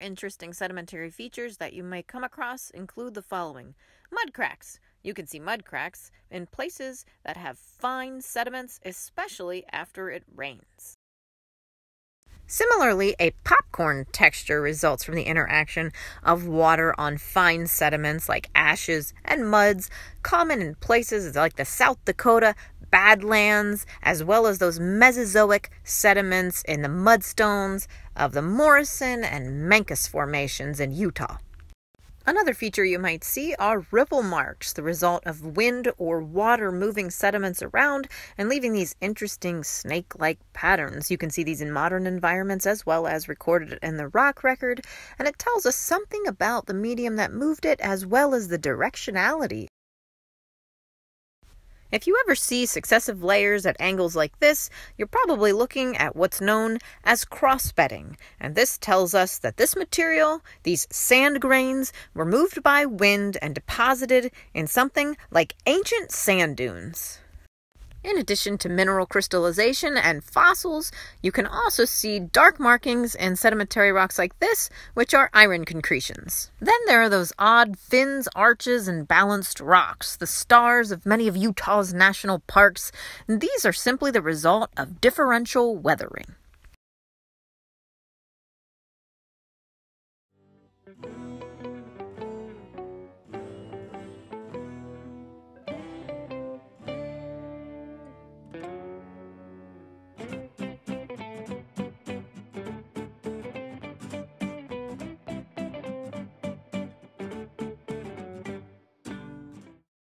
Interesting sedimentary features that you may come across include the following mud cracks. You can see mud cracks in places that have fine sediments, especially after it rains. Similarly, a popcorn texture results from the interaction of water on fine sediments like ashes and muds, common in places like the South Dakota, badlands, as well as those Mesozoic sediments in the mudstones of the Morrison and Mencus formations in Utah. Another feature you might see are ripple marks, the result of wind or water moving sediments around and leaving these interesting snake like patterns. You can see these in modern environments as well as recorded in the rock record, and it tells us something about the medium that moved it as well as the directionality if you ever see successive layers at angles like this, you're probably looking at what's known as cross-bedding, and this tells us that this material, these sand grains, were moved by wind and deposited in something like ancient sand dunes. In addition to mineral crystallization and fossils, you can also see dark markings in sedimentary rocks like this, which are iron concretions. Then there are those odd fins, arches, and balanced rocks, the stars of many of Utah's national parks. These are simply the result of differential weathering.